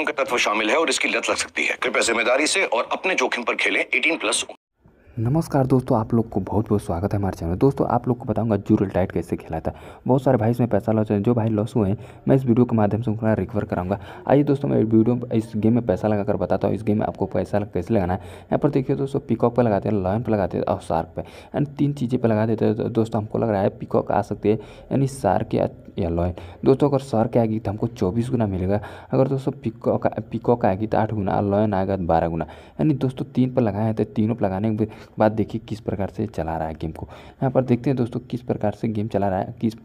का तत्व शामिल है और इसकी लत लग सकती है कृपया जिम्मेदारी से और अपने जोखिम पर खेलें 18 प्लस नमस्कार दोस्तों आप लोग को बहुत बहुत स्वागत है हमारे चैनल दोस्तों आप लोग को बताऊंगा जूरल टाइट कैसे खेला है बहुत सारे भाई इसमें पैसा लॉस हुए हैं जो भाई लॉस हुए हैं मैं इस वीडियो के माध्यम से उनका रिकवर कराऊंगा आइए दोस्तों मैं वीडियो इस गेम में पैसा लगाकर बताता हूँ इस गेम में आपको पैसा कैसे लगाना है यहाँ पर देखिए दोस्तों पिकॉक पर लगाते हैं लॉयन पर लगाते हैं और शार्क पर यानी तीन चीज़ें पर लगा देते हैं तो दोस्तों हमको लग रहा है पिकॉक आ सकती है यानी शार्क या या लॉयन दोस्तों अगर शार्क आएगी तो हमको चौबीस गुना मिलेगा अगर दोस्तों पिकॉक पिकॉक आएगी तो आठ गुना और लॉयन आएगा तो बारह गुना यानी दोस्तों तीन पर लगाए हैं तो तीनों पर लगाने के बाद देखिए किस प्रकार से चला रहा है गेम को यहाँ पर देखते हैं दोस्तों किस प्रकार से गेम चला रहा है किस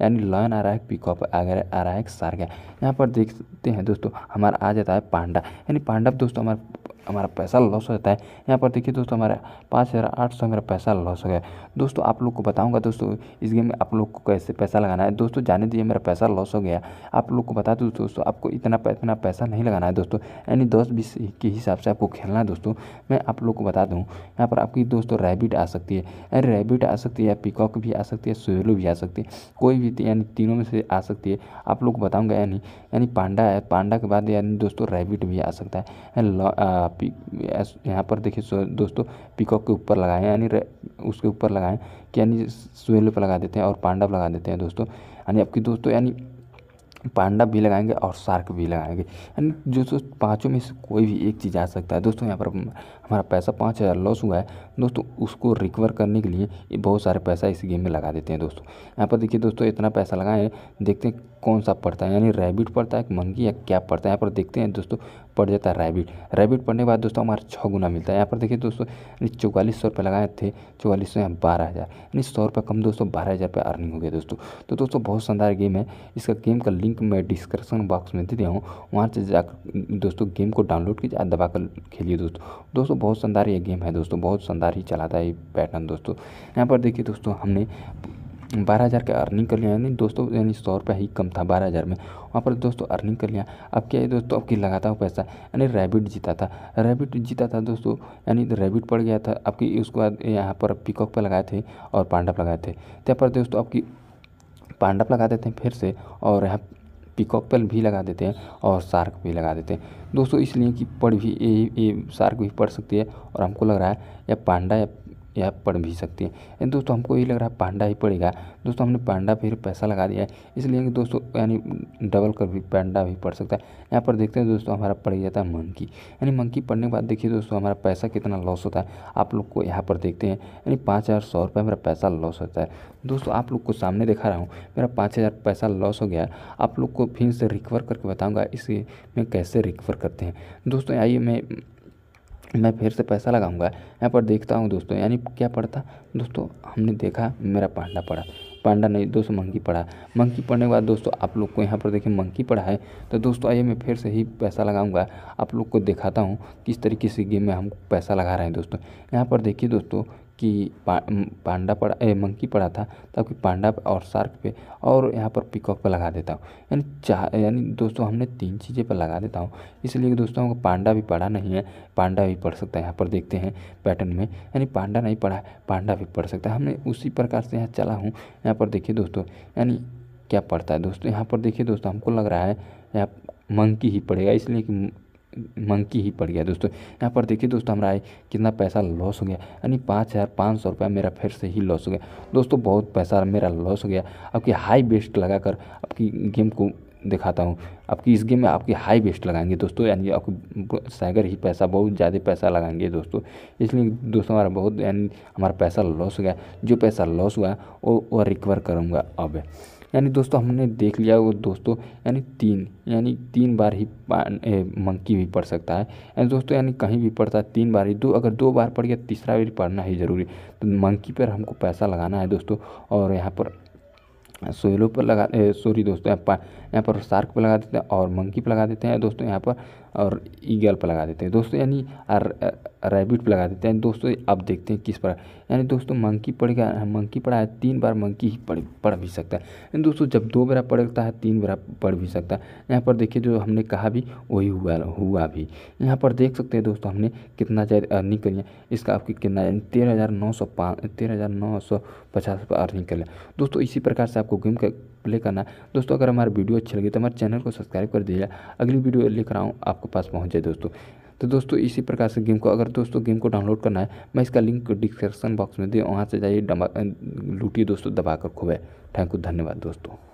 यानी लॉन आ रहा है पिकअप आ रहा है सार्क यहाँ पर देखते हैं दोस्तों हमारा आ जाता है पांडा यानी पांडा दोस्तों हमारे हमारा पैसा लॉस होता है यहाँ पर देखिए दोस्तों हमारा पाँच हज़ार आठ सौ मेरा पैसा लॉस हो गया दोस्तों आप लोग को बताऊँगा दोस्तों इस गेम में आप लोग को कैसे पैसा लगाना है दोस्तों जाने दीजिए मेरा पैसा लॉस हो गया आप लोग को बता दूँ दोस्तों आपको इतना इतना पैसा नहीं लगाना है दोस्तों यानी दस बीस के हिसाब से आपको खेलना है दोस्तों मैं आप लोग को बता दूँ यहाँ पर आपकी दोस्तों रैबिट आ सकती है यानी रैबिट आ सकती है या पिकॉक भी आ सकती है सोयलो भी आ सकती है कोई भी यानी तीनों में से आ सकती है आप लोग को बताऊँगा यानी यानी पांडा है पांडा के बाद यानी दोस्तों रैबिट भी आ सकता है पिक यहाँ पर देखिए दोस्तों पिकॉक के ऊपर लगाएं यानी उसके ऊपर लगाएं कि यानी स्वेल पर लगा देते हैं और पांडव लगा देते हैं दोस्तों यानी आपकी दोस्तों यानी पांडा भी लगाएंगे और शार्क भी लगाएंगे यानी जो सो पाँचों में से कोई भी एक चीज़ आ सकता है दोस्तों यहाँ पर हमारा पैसा पाँच हज़ार लॉस हुआ है दोस्तों उसको रिकवर करने के लिए बहुत सारे पैसा इस गेम में लगा देते हैं दोस्तों यहाँ पर देखिए दोस्तों इतना पैसा लगाएं देखते हैं कौन सा पड़ता है यानी रैबिट पड़ता है कि मंकी या क्या पड़ता है यहाँ पर देखते हैं दोस्तों पड़ जाता है रैबिट रैबिट पड़ने के बाद दोस्तों हमारा छः गुना मिलता है यहाँ पर देखिए दोस्तों यानी चौवालीस सौ रुपये लगाए थे चौवालीस सौ यहाँ बारह हज़ार यानी सौ रुपये कम दोस्तों बारह हज़ार रुपये अर्निंग हो गया दोस्तों तो दोस्तों बहुत शानदार गेम है इसका गेम का लिंक मैं डिस्क्रिप्शन बॉक्स में दे दिया हूँ वहाँ से जाकर दोस्तों गेम को डाउनलोड कीजिए दबा कर खेलिए दोस्तों दोस्तों बहुत शानदार ये गेम है दोस्तों बहुत शानदार ही चलाता है ये पैटर्न दोस्तों यहाँ पर देखिए दोस्तों हमने बारह हज़ार का अर्निंग कर लिया यानी दोस्तों यानी सौ रुपया ही कम था बारह हज़ार में वहाँ पर दोस्तों अर्निंग कर लिया अब क्या है दोस्तों आपकी लगातार पैसा यानी रैबिट जीता था रैबिट जीता था दोस्तों यानी रैबिट पड़ गया था आपकी उसके बाद यहाँ पर पिकॉक पर लगाए थे और पांडव लगाए थे तब पर दोस्तों आपकी पांडव लगा देते हैं फिर से और यहाँ पिकअप पर भी लगा देते हैं और शार्क भी लगा देते हैं दोस्तों इसलिए कि पढ़ भी ये शार्क भी पढ़ सकती है और हमको लग रहा है या पांडा या या पढ़ भी सकती हैं दोस्तों हमको ये लग रहा है पांडा ही पड़ेगा दोस्तों हमने पांडा फिर पैसा लगा दिया है इसलिए कि दोस्तों यानी डबल कर भी पांडा भी पढ़ सकता है यहाँ पर देखते हैं दोस्तों हमारा पड़ जाता है मंकी यानी मंकी पढ़ने के बाद देखिए दोस्तों हमारा पैसा कितना लॉस होता है आप लोग को यहाँ पर देखते हैं यानी पाँच हज़ार सौ रुपये मेरा पैसा लॉस होता है दोस्तों आप लोग को सामने दिखा रहा हूँ मेरा पाँच हज़ार पैसा लॉस हो गया आप लोग को फिर से रिकवर करके बताऊँगा इसे मैं कैसे रिकवर करते हैं दोस्तों आइए मैं मैं फिर से पैसा लगाऊंगा यहाँ पर देखता हूँ दोस्तों यानी क्या पड़ता दोस्तों हमने देखा मेरा पांडा पड़ा पांडा नहीं दोस्तों मंकी पढ़ा मंकी पढ़ने के बाद दोस्तों आप लोग को यहाँ पर देखिए मंकी पढ़ा है तो दोस्तों आइए मैं फिर से ही पैसा लगाऊंगा आप लोग को दिखाता हूँ किस तरीके से गेम में हम पैसा लगा रहे हैं दोस्तों यहाँ पर देखिए दोस्तों कि पा पांडा पड़ा ए, मंकी पड़ा था तब कि पांडा और शार्क पे और यहाँ पर पिकअप पर लगा देता हूँ यानी चाह यानी दोस्तों हमने तीन चीज़ें पर लगा देता हूँ इसलिए दोस्तों हमको पांडा भी पढ़ा नहीं है पांडा भी पढ़ सकता है यहाँ पर देखते हैं पैटर्न में यानी पांडा नहीं पढ़ा है पांडा भी पढ़ सकता है हमने उसी प्रकार से यहाँ चला हूँ यहाँ पर देखिए दोस्तों यानी क्या पढ़ता है दोस्तों यहाँ पर देखिए दोस्तों हमको लग रहा है यहाँ मंकी ही पड़ेगा इसलिए कि मंकी ही पड़ गया दोस्तों यहाँ पर देखिए दोस्तों हमारा कितना पैसा लॉस हो गया यानी पाँच हज़ार पाँच सौ रुपया मेरा फिर से ही लॉस हो गया दोस्तों बहुत पैसा मेरा लॉस हो गया आपकी हाई बेस्ट लगाकर आपकी गेम को दिखाता हूँ आपकी इस गेम में आपकी हाई बेस्ट लगाएंगे दोस्तों यानी आपको साइगर ही पैसा बहुत ज़्यादा पैसा लगाएंगे दोस्तों इसलिए दोस्तों हमारा बहुत यानी हमारा पैसा लॉस हो गया जो पैसा लॉस हुआ वो वो रिकवर करूँगा अब यानी दोस्तों हमने देख लिया वो दोस्तों यानी तीन यानी तीन बार ही मंकी भी पढ़ सकता है यानी दोस्तों यानी कहीं भी पढ़ता है तीन बार ही दो अगर दो बार पढ़ गया तीसरा भी पढ़ना ही ज़रूरी तो मंकी पर हमको पैसा लगाना है दोस्तों और यहाँ पर सोयलो पर लगा सॉरी दोस्तों यहाँ पर शार्क पर लगा देते हैं और मंकी पर लगा देते हैं दोस्तों यहाँ पर और ईगल पर लगा देते हैं दोस्तों यानी रैबिट पर लगा देते हैं दोस्तों अब देखते हैं किस पर यानी दोस्तों मंकी गया मंकी पड़ा है तीन बार मंकी ही पढ़ पढ़ भी सकता है यानी दोस्तों जब दो बार पढ़ता है तीन बार पढ़ भी सकता है यहाँ पर देखिए जो हमने कहा भी वही हुआ हुआ भी यहाँ पर देख सकते हैं दोस्तों हमने कितना चाहे अर्निंग करी है इसका आपकी कितना यानी तेरह हज़ार नौ सौ पाँच तेरह हज़ार नौ सौ पचास रुपये अर्निंग कर लिया दोस्तों इसी प्रकार से आपको गेम का प्ले करना है दोस्तों अगर हमारा वीडियो अच्छी लगी तो हमारे चैनल को सब्सक्राइब कर दीजिए अगली वीडियो लेकर आऊँ आपको आपके पास पहुँच जाए दोस्तों तो दोस्तों इसी प्रकार से गेम को अगर दोस्तों गेम को डाउनलोड करना है मैं इसका लिंक डिस्क्रिप्शन बॉक्स में दे वहाँ से जाइए लूटिए दोस्तों दबा कर थैंक यू धन्यवाद दोस्तों